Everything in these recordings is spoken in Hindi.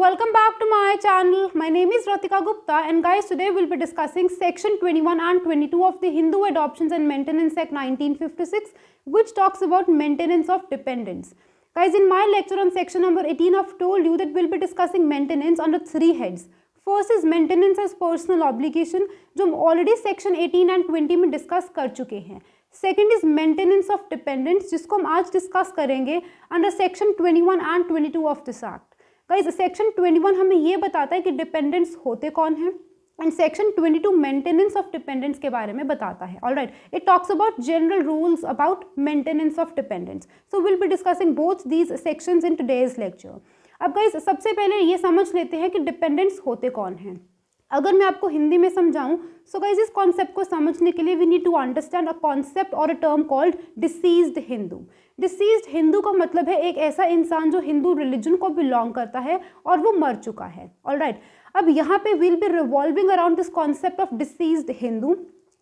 welcome back to my channel. My name is Ratika Gupta and guys today we'll be discussing section 21 and 22 of the Hindu Adoptions and Maintenance Act 1956 which talks about maintenance of dependents. Guys in my lecture on section number 18 I've told you that we'll be discussing maintenance under three heads. First is maintenance as personal obligation which already section 18 and 20 में discuss Second is maintenance of is maintenance of dependents जिसको हम आज discuss 21 and 22 of this Act. Guys section 21 हमें ये बताता है कि डिपेंडेंट्स होते कौन हैं and section 22 maintenance of dependence के बारे में बताता है all right it talks about general rules about maintenance of dependence so will be discussing both these sections in today's lecture अब गाइज सबसे पहले ये समझ लेते हैं कि डिपेंडेंट्स होते कौन हैं अगर मैं आपको हिंदी में समझाऊं सो गाइज इस कॉन्सेप्ट को समझने के लिए we need to understand a concept और a term called deceased Hindu deceased Hindu का मतलब है एक ऐसा इंसान जो हिंदू रिलीजन को बिलोंग करता है और वो मर चुका है ऑल अब यहाँ पे will be revolving around this concept of deceased Hindu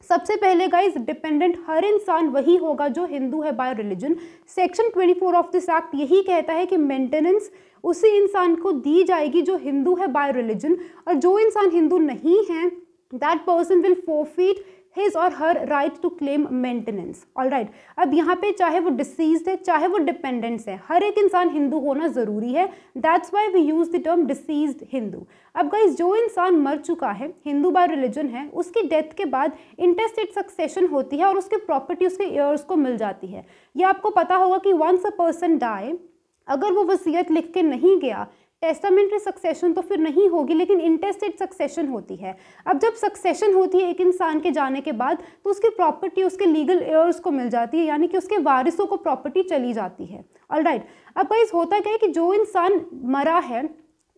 सबसे पहले गाइज डिपेंडेंट हर इंसान वही होगा जो हिंदू है by religion section 24 of this act यही कहता है कि मेंटेनेंस उसी इंसान को दी जाएगी जो हिंदू है बाय रिलीजन और जो इंसान हिंदू नहीं है that person will forfeit his और her right to claim maintenance all right अब यहाँ पे चाहे वो डिसीज है चाहे वो डिपेंडेंट्स है हर एक इंसान हिंदू होना ज़रूरी है that's why we use the term deceased Hindu अब गाइज जो इंसान मर चुका है हिंदू बाय रिलीजन है उसकी डेथ के बाद इंटरस्टेट सक्सेशन होती है और उसकी प्रॉपर्टी उसके ईयर्स को मिल जाती है यह आपको पता होगा कि वंस अ पर्सन डाए अगर वो वसीयत लिख के नहीं गया टेस्टामेंट्री सक्सेशन तो फिर नहीं होगी लेकिन इंटेस्टेड सक्सेशन होती है अब जब सक्सेशन होती है एक इंसान के जाने के बाद तो उसकी प्रॉपर्टी उसके लीगल एयर्स को मिल जाती है यानी कि उसके वारिसों को प्रॉपर्टी चली जाती है ऑल राइट अब वाइज होता क्या है कि जो इंसान मरा है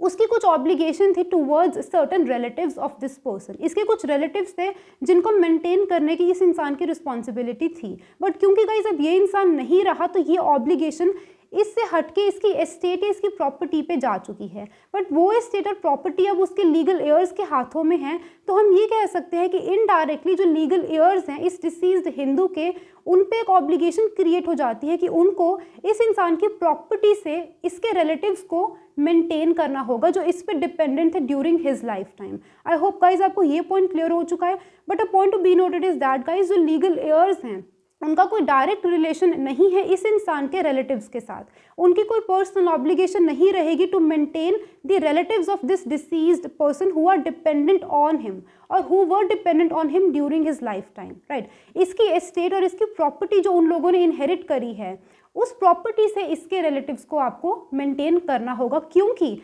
उसकी कुछ ऑब्लिगेशन थी towards certain relatives of this person इसके कुछ रिलेटिव्स थे जिनको मेंटेन करने की इस इंसान की रिस्पॉन्सिबिलिटी थी बट क्योंकि गाइज अब ये इंसान नहीं रहा तो ये ऑब्लिगेशन इससे हटके इसकी एस्टेट या इसकी प्रॉपर्टी पे जा चुकी है बट वो एस्टेट और प्रॉपर्टी अब उसके लीगल एयर्स के हाथों में है तो हम ये कह सकते हैं कि इनडायरेक्टली जो लीगल एयर्स हैं इस डिसीज हिंदू के उन पर एक ऑब्लिगेशन क्रिएट हो जाती है कि उनको इस इंसान की प्रॉपर्टी से इसके रिलेटिव्स को मेंटेन करना होगा जो इस पर डिपेंडेंट थे during his life time I hope guys आपको ये पॉइंट क्लियर हो चुका है but a point to be noted is that guys जो लीगल एयर्स हैं उनका कोई डायरेक्ट रिलेशन नहीं है इस इंसान के रिलेटिव्स के साथ उनकी कोई पर्सनल ऑब्लिगेशन नहीं रहेगी to maintain the relatives of this deceased person who are dependent on him और who were dependent on him during his life time right इसकी एस्टेट और इसकी प्रॉपर्टी जो उन लोगों ने इनहेरिट करी है उस प्रॉपर्टी से इसके रिलेटिव्स को आपको मेंटेन करना होगा क्योंकि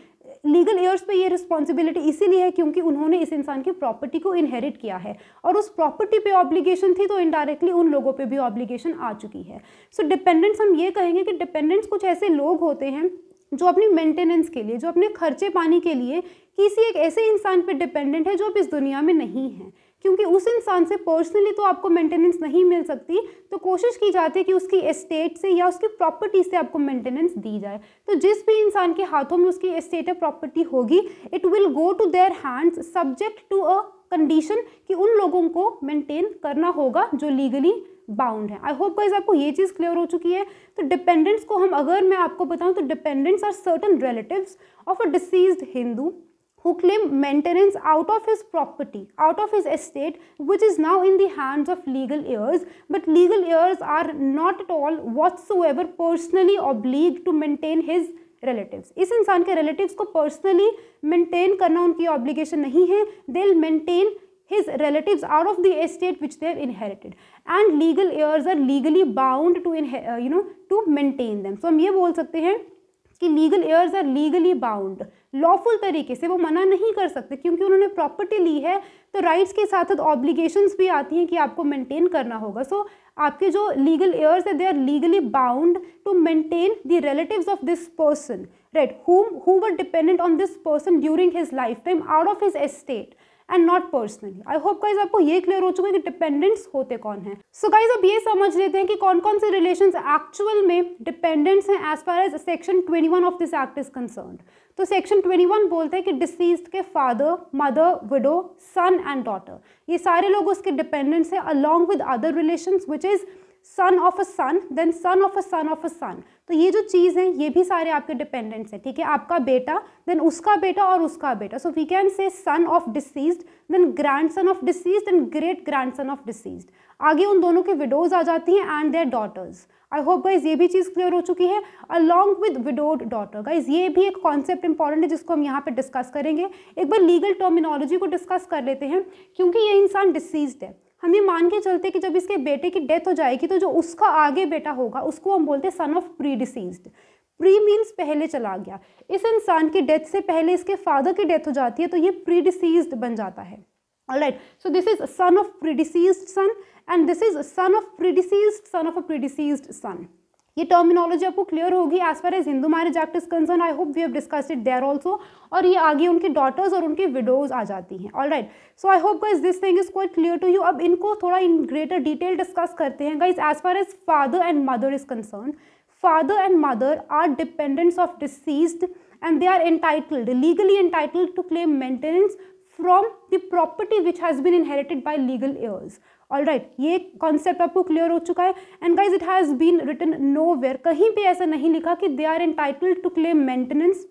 लीगल एयर्स पे ये रिस्पॉन्सिबिलिटी इसीलिए है क्योंकि उन्होंने इस इंसान की प्रॉपर्टी को इनहेरिट किया है और उस प्रॉपर्टी पे ऑब्लिगेशन थी तो इनडायरेक्टली उन लोगों पे भी ऑब्लिगेशन आ चुकी है सो so, डिपेंडेंट्स हम ये कहेंगे कि डिपेंडेंट्स कुछ ऐसे लोग होते हैं जो अपनी मेंटेनेंस के लिए जो अपने खर्चे पानी के लिए किसी एक ऐसे इंसान पर डिपेंडेंट है जो अब इस दुनिया में नहीं है क्योंकि उस इंसान से पर्सनली तो आपको मेंटेनेंस नहीं मिल सकती तो कोशिश की जाती है कि उसकी एस्टेट से या उसकी प्रॉपर्टी से आपको मेंटेनेंस दी जाए तो जिस भी इंसान के हाथों में उसकी एस्टेट या प्रॉपर्टी होगी it will go to their hands subject to a condition कि उन लोगों को मेंटेन करना होगा जो लीगली बाउंड है आई होप गाइज आपको ये चीज़ क्लियर हो चुकी है तो डिपेंडेंट्स को हम अगर मैं आपको बताऊं तो dependents are certain relatives of a deceased Hindu who claim maintenance out of his property, out of his estate, which is now in the hands of legal heirs. But legal heirs are not at all whatsoever personally obliged to maintain his relatives इस इंसान के रिलेटिव्स को पर्सनली मेंटेन करना उनकी ऑब्लिगेशन नहीं है They'll maintain his relatives out of the estate which they have inherited and legal heirs are legally bound to you know to maintain them so हम ये बोल सकते हैं कि legal heirs are legally bound lawful तरीके से वो मना नहीं कर सकते क्योंकि उन्होंने प्रॉपर्टी ली है तो राइट्स के साथ साथ ऑब्लिगेशंस भी आती हैं कि आपको मेंटेन करना होगा सो so, आपके जो लीगल एयर्स है they are legally bound to maintain the relatives of this person right whom who were dependent on this person during his life time out of his estate and not personally I hope guys आपको ये क्लियर हो चुका है कि डिपेंडेंट्स होते कौन हैं सो गाइज अब ये समझ लेते हैं कि कौन कौन से रिलेशन एक्चुअल में डिपेंडेंट्स हैं as far as section twenty one of this act is concern तो सेक्शन ट्वेंटी वन बोलते हैं कि डिसीज के father mother widow son and daughter ये सारे लोग उसके डिपेंडेंट्स हैं along with other relation which is son of a son then son of a son of a son तो ये जो चीज़ हैं ये भी सारे आपके डिपेंडेंट्स हैं ठीक है आपका बेटा देन उसका बेटा और उसका बेटा सो we can say son of deceased then grandson of deceased and great grandson of deceased आगे उन दोनों के विडोज आ जाती हैं and their daughters I hope guys ये भी चीज़ क्लियर हो चुकी है along with widowed daughter guys ये भी एक कॉन्सेप्ट इंपॉर्टेंट है जिसको हम यहाँ पे डिस्कस करेंगे एक बार लीगल टर्मिनोलॉजी को डिस्कस कर लेते हैं क्योंकि ये इंसान डिसीज्ड है हम ये मान के चलते कि जब इसके बेटे की डेथ हो जाएगी तो जो उसका आगे बेटा होगा उसको हम बोलते हैं son of predeceased pre means पहले चला गया इस इंसान की डेथ से पहले इसके फादर की डेथ हो जाती है तो ये प्री डिसीज बन जाता है right so this is son of deceased son and this is son of deceased son of a deceased son ये टर्मिनोलॉजी आपको क्लियर होगी as far as Hindu marriage act is concern I hope we have discuss it there also और ये आगे उनके डॉटर्स और उनके विडोज आ जाती हैं all right so I hope guys this thing is quite clear to you अब इनको थोड़ा इन ग्रेटर डिटेल डिस्कस करते हैं guys as far as father and mother is concern father and mother are dependents of deceased and they are entitled legally entitled to claim maintenance from the property which has been inherited by legal heirs all right right, ये कॉन्सेप्ट आपको क्लियर हो चुका है and guys it has been written nowhere कहीं भी ऐसा नहीं लिखा कि they are an to claim maintenance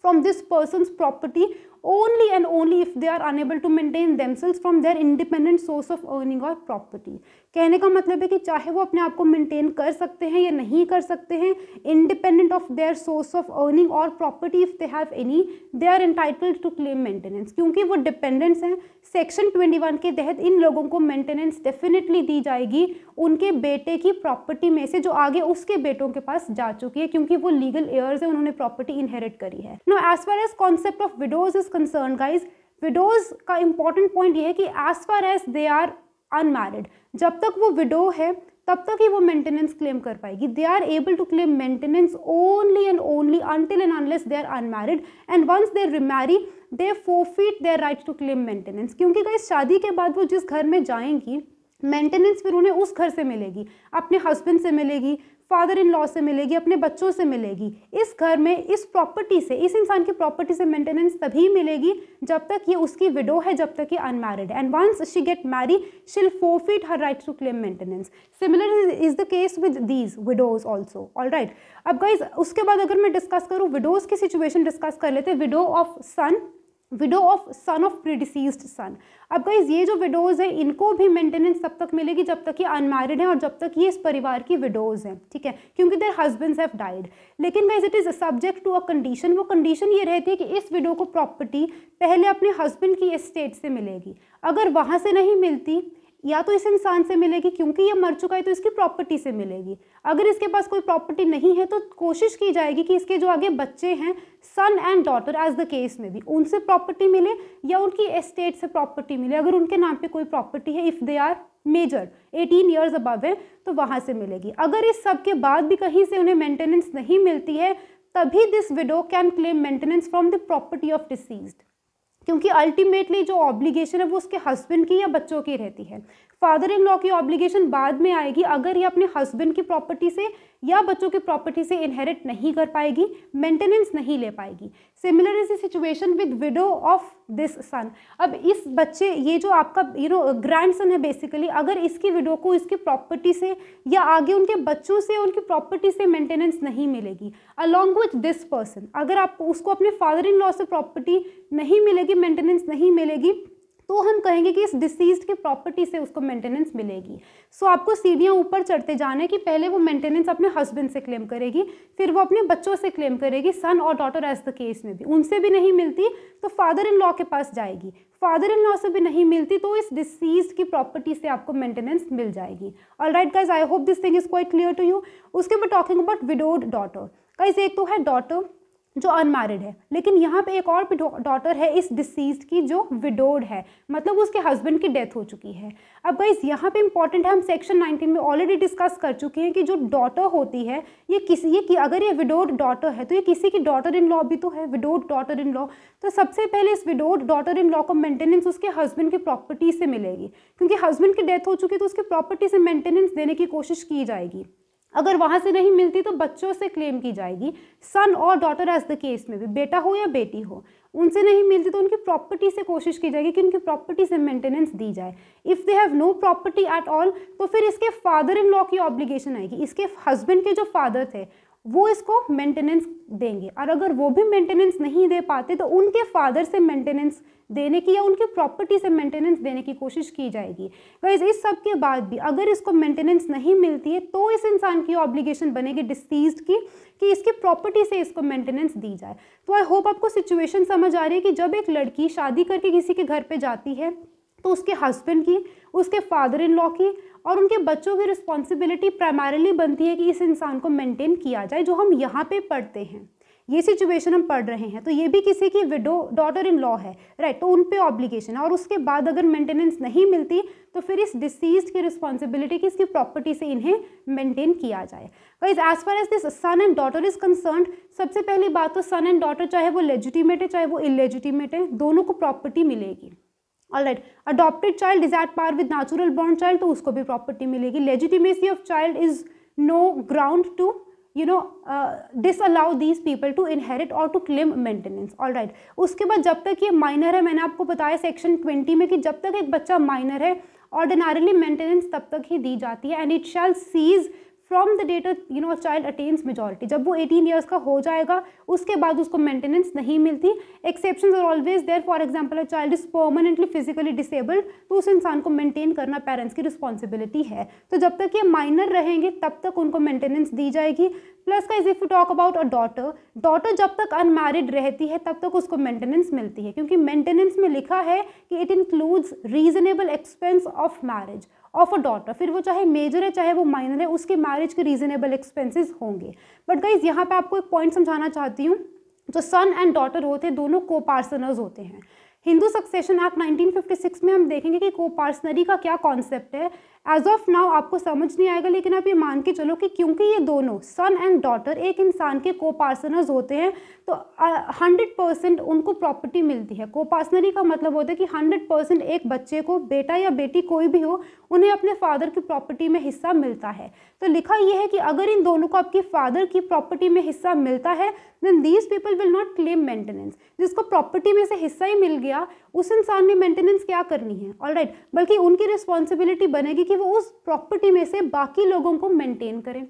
from this person property only and only if they are unable to maintain themselves from their independent source of earning और प्रॉपर्टी कहने का मतलब है कि चाहे वो अपने आप को मेंटेन कर सकते हैं या नहीं कर सकते हैं independent of their source of earning और property if they have any they are entitled to claim maintenance क्योंकि वो डिपेंडेंट्स हैं सेक्शन 21 के तहत इन लोगों को मेंटेनेंस डेफिनेटली दी जाएगी उनके बेटे की प्रॉपर्टी में से जो आगे उसके बेटों के पास जा चुकी है क्योंकि वो लीगल एयर्स है उन्होंने प्रॉपर्टी इनहेरिट करी है no as far as concept of widows is concern guys widows का इंपॉर्टेंट पॉइंट ये है कि as far as they are unmarried जब तक वो विडो है तब तक ही वो मेंटेनेंस क्लेम कर पाएगी they are able to claim maintenance only and only until and unless they are unmarried and once their remarry they forfeit their right to claim maintenance क्योंकि कहीं शादी के बाद वो जिस घर में जाएंगी मेंटेनेंस फिर उन्हें उस घर से मिलेगी अपने हस्बैंड से मिलेगी फादर इन लॉ से मिलेगी अपने बच्चों से मिलेगी इस घर में इस प्रॉपर्टी से इस इंसान की प्रॉपर्टी से मेंटेनेंस तभी मिलेगी जब तक ये उसकी विडो है जब तक ये unmarried and once she get marry she'll forfeit her right to claim maintenance similar is the case with these widows also all right अब गाइज उसके बाद अगर मैं डिस्कस करूँ विडोज की सिचुएशन डिस्कस कर लेते widow of son widow of son of predeceased son अब गाइज ये जो विडोज़ है इनको भी मेंटेनेंस तब तक मिलेगी जब तक ये अनमैरिड हैं और जब तक ये इस परिवार की विडोज़ हैं ठीक है क्योंकि देर हस्बैंड्स हैव डाइड लेकिन guys it is subject to a condition वो कंडीशन ये रहती है कि इस विडो को प्रॉपर्टी पहले अपने हस्बैंड की इस्टेट से मिलेगी अगर वहाँ से नहीं मिलती या तो इस इंसान से मिलेगी क्योंकि ये मर चुका है तो इसकी प्रॉपर्टी से मिलेगी अगर इसके पास कोई प्रॉपर्टी नहीं है तो कोशिश की जाएगी कि इसके जो आगे बच्चे हैं son and daughter as the case में भी उनसे प्रॉपर्टी मिले या उनकी एस्टेट से प्रॉपर्टी मिले अगर उनके नाम पे कोई प्रॉपर्टी है if they are major 18 years above है तो वहाँ से मिलेगी अगर इस सब के बाद भी कहीं से उन्हें मेंटेनेंस नहीं मिलती है तभी this widow can claim maintenance from the property of deceased क्योंकि अल्टीमेटली जो ऑब्लिगेशन है वो उसके हस्बैंड की या बच्चों की रहती है फादर इन लॉ की ऑब्लिगेशन बाद में आएगी अगर ये अपने हस्बैंड की प्रॉपर्टी से या बच्चों की प्रॉपर्टी से इनहेरिट नहीं कर पाएगी मेंटेनेंस नहीं ले पाएगी similar is situation with widow of this son अब इस बच्चे ये जो आपका यू नो ग्रैंड सन है बेसिकली अगर इसकी विडो को इसकी प्रॉपर्टी से या आगे उनके बच्चों से उनकी प्रॉपर्टी से मेंटेनेंस नहीं मिलेगी अलॉन्ग विथ दिस पर्सन अगर आप उसको अपने फादर इन लॉ से प्रॉपर्टी नहीं मिलेगी मेंटेनेंस नहीं मिलेगी तो हम कहेंगे कि इस डिसीज के प्रॉपर्टी से उसको मेंटेनेंस मिलेगी सो so, आपको सीढ़ियाँ ऊपर चढ़ते जाना है कि पहले वो मेंटेनेंस अपने हस्बैंड से क्लेम करेगी फिर वो अपने बच्चों से क्लेम करेगी सन और डॉटर एज द केस में भी उनसे भी नहीं मिलती तो फादर इन लॉ के पास जाएगी फादर इन लॉ से भी नहीं मिलती तो इस डिसीज की प्रॉपर्टी से आपको मेंटेनेंस मिल जाएगी all right guys I hope this thing is quite clear to you उसके बाद talking about widowed daughter guys एक तो है डॉटर जो अनमैरिड है लेकिन यहाँ पे एक और भी डॉटर है इस डिसीज की जो विडोड है मतलब उसके हस्बैंड की डेथ हो चुकी है अब गाइज यहाँ पे इंपॉर्टेंट है हम सेक्शन 19 में ऑलरेडी डिस्कस कर चुके हैं कि जो डॉटर होती है ये किसी ये कि अगर ये विडोड डॉटर है तो ये किसी की डॉटर इन लॉ भी तो है विडोड डॉटर इन लॉ तो सबसे पहले इस विडोड डॉटर इन लॉ को मेंटेनेंस उसके हस्बैंड की प्रॉपर्टी से मिलेगी क्योंकि हस्बैंड की डेथ हो चुकी है तो उसकी प्रॉपर्टी से मेंटेनेंस देने की कोशिश की जाएगी अगर वहाँ से नहीं मिलती तो बच्चों से क्लेम की जाएगी सन और डॉटर एज द केस में भी बेटा हो या बेटी हो उनसे नहीं मिलती तो उनकी प्रॉपर्टी से कोशिश की जाएगी कि उनकी प्रॉपर्टी से मेंटेनेंस दी जाए if they have no property at all तो फिर इसके फादर इन लॉ की ऑब्लिगेशन आएगी इसके हस्बैंड के जो फादर थे वो इसको मेंटेनेंस देंगे और अगर वो भी मेंटेनेंस नहीं दे पाते तो उनके फादर से मेंटेनेंस देने की या उनकी प्रॉपर्टी से मेंटेनेंस देने की कोशिश की जाएगी गाइज इस सब के बाद भी अगर इसको मेंटेनेंस नहीं मिलती है तो इस इंसान की ऑब्लिगेशन बनेगी डिसीज की कि इसकी प्रॉपर्टी से इसको मेंटेनेंस दी जाए तो आई होप आपको सिचुएशन समझ आ रही है कि जब एक लड़की शादी करके किसी के घर पर जाती है तो उसके हस्बैंड की उसके फादर इन लॉ की और उनके बच्चों की रिस्पॉन्सिबिलिटी प्राइमरली बनती है कि इस इंसान को मेंटेन किया जाए जो हम यहाँ पे पढ़ते हैं ये सिचुएशन हम पढ़ रहे हैं तो ये भी किसी की विडो डॉटर इन लॉ है राइट तो उन पे ऑब्लिगेशन है और उसके बाद अगर मेंटेनेंस नहीं मिलती तो फिर इस डिसीज की रिस्पॉन्सिबिलिटी की इसकी प्रॉपर्टी से इन्हें मेंटेन किया जाए wise as far as this son and daughter is concern सबसे पहली बात तो सन एंड डॉटर चाहे वो लेजिटिमेट है चाहे वो इलेजिटिमेट है दोनों को प्रॉपर्टी मिलेगी all right adopted child is at par with natural born child तो उसको भी प्रॉपर्टी मिलेगी legitimacy of child is no ground to you know allow these people to inherit और to claim maintenance all right उसके बाद जब तक ये माइनर है मैंने आपको बताया सेक्शन ट्वेंटी में कि जब तक एक बच्चा माइनर है ऑर्डिनरली मेंटेनेंस तब तक ही दी जाती है and it shall cease from the date you know child attains majority जब वो एटीन ईयर्स का हो जाएगा उसके बाद उसको मेंटेनेंस नहीं मिलती exception are always there for example a child is permanently physically disabled तो उस इंसान को मेंटेन करना पेरेंट्स की रिस्पॉन्सिबिलिटी है तो जब तक ये माइनर रहेंगे तब तक उनको मेंटेनेंस दी जाएगी प्लस का is if you talk about a daughter daughter जब तक अनमैरिड रहती है तब तक उसको मेंटेनेंस मिलती है क्योंकि मेंटेनेंस में लिखा है कि it includes reasonable expense of marriage of a daughter फिर वो चाहे मेजर है चाहे वो माइनर है उसके मैरिज के रीजनेबल एक्सपेंसेस होंगे बट गाइज यहाँ पे आपको एक पॉइंट समझाना चाहती हूँ जो सन एंड डॉटर होते हैं दोनों को पार्सनर्स होते हैं हिंदू सक्सेशन एक्ट 1956 में हम देखेंगे कि कोपार्सनरी का क्या कॉन्सेप्ट है एज ऑफ नाउ आपको समझ नहीं आएगा लेकिन आप ये मान के चलो कि क्योंकि ये दोनों सन एंड डॉटर एक इंसान के को पार्सनर्स होते हैं तो हंड्रेड परसेंट उनको प्रॉपर्टी मिलती है को पार्सनरी का मतलब होता है कि हंड्रेड परसेंट एक बच्चे को बेटा या बेटी कोई भी हो उन्हें अपने फादर की प्रॉपर्टी में हिस्सा मिलता है तो लिखा यह है कि अगर इन दोनों को आपकी फादर की प्रॉपर्टी में हिस्सा मिलता है then these people will not claim maintenance जिसको प्रॉपर्टी में से हिस्सा ही मिल गया उस इंसान ने मेंटेनेंस क्या करनी है ऑल right. बल्कि उनकी रिस्पॉन्सिबिलिटी बनेगी कि कि वो उस प्रॉपर्टी में से बाकी लोगों को मेंटेन करें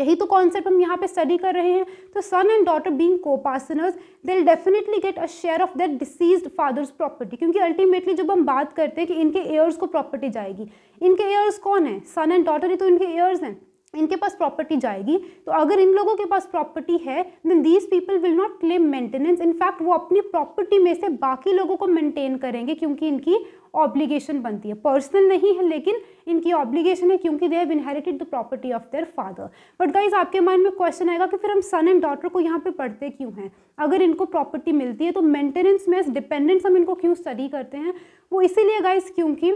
यही तो कॉन्सेप्ट हम यहाँ पे स्टडी कर रहे हैं तो son and daughter being coparceners they definitely get a share of that deceased father's property क्योंकि अल्टीमेटली जब हम बात करते हैं कि इनके एयर्स को प्रॉपर्टी जाएगी इनके एयर्स कौन है सन एंड डॉटर ही तो इनके एयर्स हैं इनके पास प्रॉपर्टी जाएगी तो अगर इन लोगों के पास प्रॉपर्टी है then these people will not claim maintenance in fact वो अपनी प्रॉपर्टी में से बाकी लोगों को मेंटेन करेंगे क्योंकि इनकी ऑब्लिगेशन बनती है पर्सनल नहीं है लेकिन इनकी ऑब्लिगेशन है क्योंकि they have inherited the property of their father but guys आपके माइंड में क्वेश्चन आएगा कि फिर हम सन एंड डॉटर को यहाँ पे पढ़ते क्यों हैं अगर इनको प्रॉपर्टी मिलती है तो मेंटेनेंस में एज डिपेंडेंस हम इनको क्यों स्टडी करते हैं वो इसीलिए गाइज क्योंकि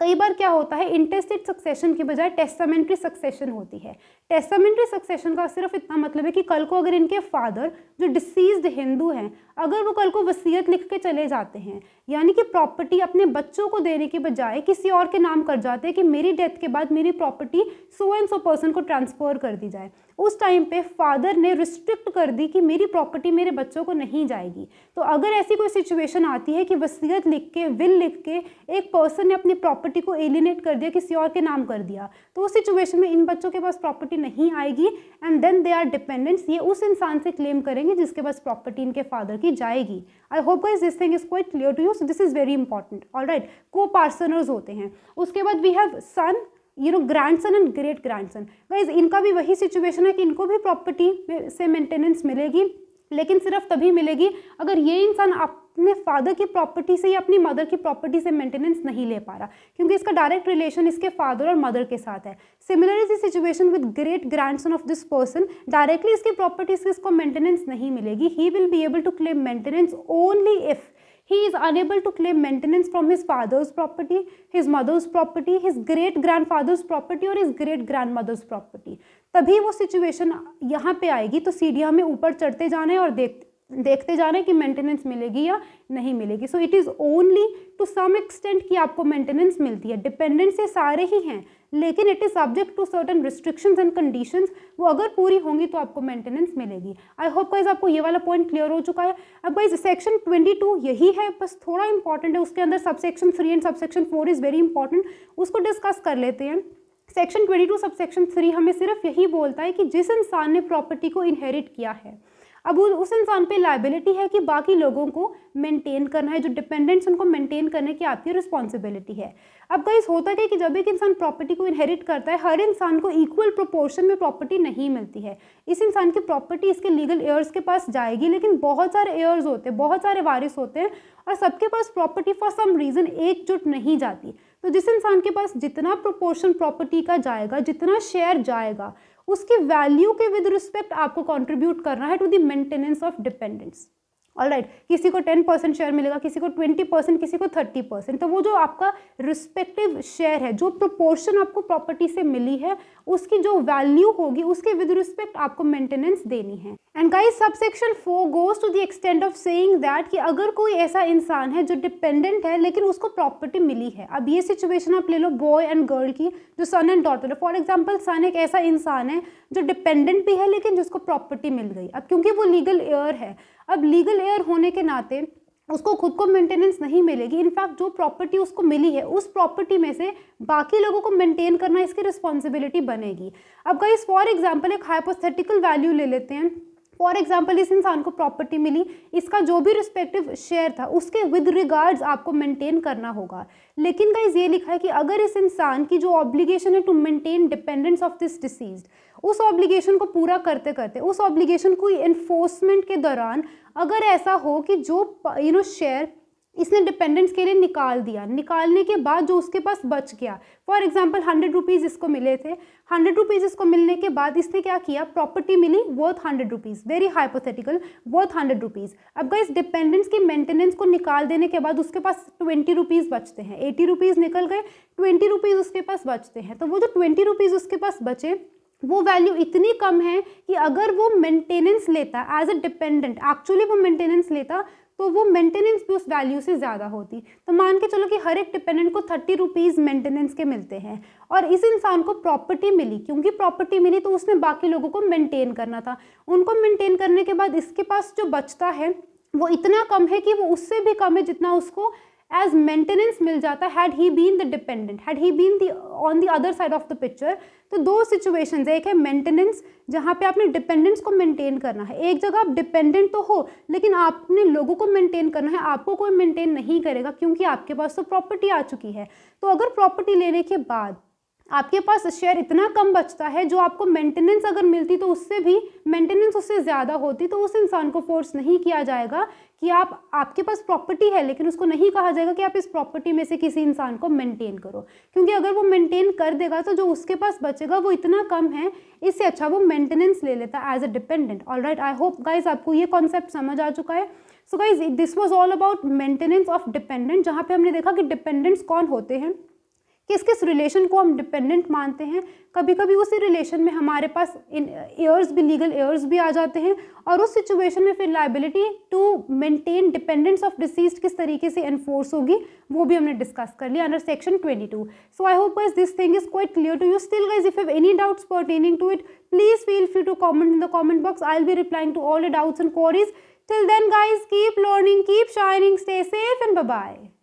कई बार क्या होता है इंटेस्टेड सक्सेशन की बजाय टेस्टामेंट्री सक्सेशन होती है टेस्टामेंट्री सक्सेशन का सिर्फ इतना मतलब है कि कल को अगर इनके फादर जो डिसीज्ड हिंदू हैं अगर वो कल को वसीयत लिख के चले जाते हैं यानी कि प्रॉपर्टी अपने बच्चों को देने के बजाय किसी और के नाम कर जाते हैं कि मेरी डेथ के बाद मेरी property so and so person को ट्रांसफ़र कर दी जाए उस टाइम पे फादर ने रिस्ट्रिक्ट कर दी कि मेरी प्रॉपर्टी मेरे बच्चों को नहीं जाएगी तो अगर ऐसी कोई सिचुएशन आती है कि वसीयत लिख के विल लिख के एक पर्सन ने अपनी प्रॉपर्टी को एलिनेट कर दिया किसी और के नाम कर दिया तो उस सिचुएशन में इन बच्चों के पास प्रॉपर्टी नहीं आएगी and then they are dependents ये उस इंसान से क्लेम करेंगे जिसके पास प्रॉपर्टी इनके फादर की जाएगी I hope guys this thing is quite clear to you so this is very important all right coparceners होते हैं उसके बाद we have son you know grandson and great grandson guys इनका भी वही सिचुएशन है कि इनको भी प्रॉपर्टी से मेंटेनेंस मिलेगी लेकिन सिर्फ तभी मिलेगी अगर ये इंसान अपने फादर की प्रॉपर्टी से या अपनी मदर की प्रॉपर्टी से मेंटेनेंस नहीं ले पा रहा क्योंकि इसका डायरेक्ट रिलेशन इसके फादर और मदर के साथ है similar is situation with great son of this person directly इसकी प्रॉपर्टी से इसको मेंटेनेंस नहीं मिलेगी he will be able to claim maintenance only if he is unable to claim maintenance from his father's property his mother's property his great grandfather's property और his great grandmother's property तभी वो सिचुएशन यहाँ पे आएगी तो सीढ़ियाँ हमें ऊपर चढ़ते जाना है और देख देखते जा रहे हैं कि मेंटेनेंस मिलेगी या नहीं मिलेगी so it is only to some extent कि आपको मेंटेनेंस मिलती है डिपेंडेंट ये सारे ही हैं लेकिन it is subject to certain restrictions and conditions वो अगर पूरी होंगी तो आपको मेंटेनेंस मिलेगी आई होप गाइज आपको ये वाला पॉइंट क्लियर हो चुका है अब गाइज सेक्शन 22 यही है बस थोड़ा इंपॉर्टेंट है उसके अंदर subsection three and subsection four is very important उसको डिस्कस कर लेते हैं सेक्शन टू सबसेक्शन थ्री हमें सिर्फ यही बोलता है कि जिस इंसान ने प्रॉपर्टी को इनहेरिट किया है अब उस इंसान पे लाइबिलिटी है कि बाकी लोगों को मेंटेन करना है जो डिपेंडेंट्स उनको मेंटेन करने की आपकी रिस्पॉन्सिबिलिटी है अब कहीं होता क्या कि जब एक इंसान प्रॉपर्टी को इनहेरिट करता है हर इंसान को इक्वल प्रोपोर्शन में प्रॉपर्टी नहीं मिलती है इस इंसान की प्रॉपर्टी इसके लीगल एयर्स के पास जाएगी लेकिन बहुत सारे एयर्स होते हैं बहुत सारे वारिस होते हैं और सबके पास प्रॉपर्टी फॉर सम रीज़न एकजुट नहीं जाती तो जिस इंसान के पास जितना प्रोपोर्शन प्रॉपर्टी का जाएगा जितना शेयर जाएगा उसकी वैल्यू के विद रिस्पेक्ट आपको कॉन्ट्रीब्यूट करना है to the maintenance of dependents all right right. किसी को टेन परसेंट शेयर मिलेगा किसी को ट्वेंटी परसेंट किसी को थर्टी परसेंट तो वो जो आपका रिस्पेक्टिव शेयर है जो प्रोपोर्शन आपको प्रॉपर्टी से मिली है उसकी जो वैल्यू होगी उसके विद रिस्पेक्ट आपको मेंटेनेंस देनी है and guys subsection four goes to the of saying that कि अगर कोई ऐसा इंसान है जो डिपेंडेंट है लेकिन उसको प्रॉपर्टी मिली है अब ये सिचुएशन आप ले लो बॉय एंड गर्ल की जो सन एंड डॉटर है फॉर एग्जाम्पल सन एक ऐसा इंसान है जो डिपेंडेंट भी है लेकिन जिसको प्रॉपर्टी मिल गई अब क्योंकि वो लीगल एयर है अब लीगल एयर होने के नाते उसको खुद को मेंटेनेंस नहीं मिलेगी इनफैक्ट जो प्रॉपर्टी उसको मिली है उस प्रॉपर्टी में से बाकी लोगों को मेंटेन करना इसकी रिस्पॉन्सिबिलिटी बनेगी अब गाइस फॉर एग्जांपल एक हाइपोथेटिकल वैल्यू ले लेते हैं फॉर एग्जाम्पल इस इंसान को प्रॉपर्टी मिली इसका जो भी रिस्पेक्टिव शेयर था उसके विद रिगार्ड्स आपको मेंटेन करना होगा लेकिन गाइज ये लिखा है कि अगर इस इंसान की जो ऑब्लिगेशन है to maintain dependents of this deceased उस ऑब्लिगेशन को पूरा करते करते उस ऑब्लिगेशन को इन्फोर्समेंट के दौरान अगर ऐसा हो कि जो यू नो शेयर इसने डिपेंडेंट्स के लिए निकाल दिया निकालने के बाद जो उसके पास बच गया फॉर एग्जाम्पल हंड्रेड रुपीज़ इसको मिले थे हंड्रेड रुपीज़ इसको मिलने के बाद इसने क्या किया प्रॉपर्टी मिली worth hundred rupees very hypothetical worth hundred rupees अब गाइस डिपेंडेंट्स की मेंटेनेंस को निकाल देने के बाद उसके पास ट्वेंटी रुपीज़ बचते हैं एटी रुपीज़ निकल गए ट्वेंटी रुपीज़ उसके पास बचते हैं तो वो जो ट्वेंटी रुपीज़ उसके पास बचे वो वैल्यू इतनी कम है कि अगर वो मेंटेनेंस लेता एज अ डिपेंडेंट एक्चुअली वो मेंटेनेंस लेता तो वो मेंटेनेंस भी उस वैल्यू से ज़्यादा होती तो मान के चलो कि हर एक डिपेंडेंट को थर्टी रुपीज़ मेंटेनेंस के मिलते हैं और इस इंसान को प्रॉपर्टी मिली क्योंकि प्रॉपर्टी मिली तो उसने बाकी लोगों को मेंटेन करना था उनको मेंटेन करने के बाद इसके पास जो बचता है वो इतना कम है कि वो उससे भी कम है जितना उसको एज मेंटेनेंस मिल जाता had he been the dependent had he been the on the other side of the picture तो दो सिचुएशन एक है मेंटेनेंस जहाँ पे आपने डिपेंडेंस को मेंटेन करना है एक जगह आप डिपेंडेंट तो हो लेकिन आपने लोगों को मेंटेन करना है आपको कोई मेंटेन नहीं करेगा क्योंकि आपके पास तो प्रॉपर्टी आ चुकी है तो अगर प्रॉपर्टी लेने के बाद आपके पास शेयर इतना कम बचता है जो आपको मेंटेनेंस अगर मिलती तो उससे भी मेंटेनेंस उससे ज़्यादा होती तो उस इंसान को फोर्स नहीं किया जाएगा कि आप आपके पास प्रॉपर्टी है लेकिन उसको नहीं कहा जाएगा कि आप इस प्रॉपर्टी में से किसी इंसान को मेंटेन करो क्योंकि अगर वो मेंटेन कर देगा तो जो उसके पास बचेगा वो इतना कम है इससे अच्छा वो मेंटेनेंस ले लेता है as a dependent all right I hope guys आपको ये कॉन्सेप्ट समझ आ चुका है so guys this was all about maintenance of dependent जहाँ पे हमने देखा कि डिपेंडेंट्स कौन होते हैं किस किस रिलेशन को हम डिपेंडेंट मानते हैं कभी कभी उसी रिलेशन में हमारे पास इन एयर्स भी लीगल एयर्स भी आ जाते हैं और उस सिचुएशन में फिर liability to maintain dependents of deceased किस तरीके से एनफोर्स होगी वो भी हमने डिस्कस कर लिया under section 22 so I hope बस this thing is quite clear to you still guys if have any doubts pertaining to it please feel free to comment in the comment box I will replying to all your doubts and queries till then guys keep keep keep shining stay safe and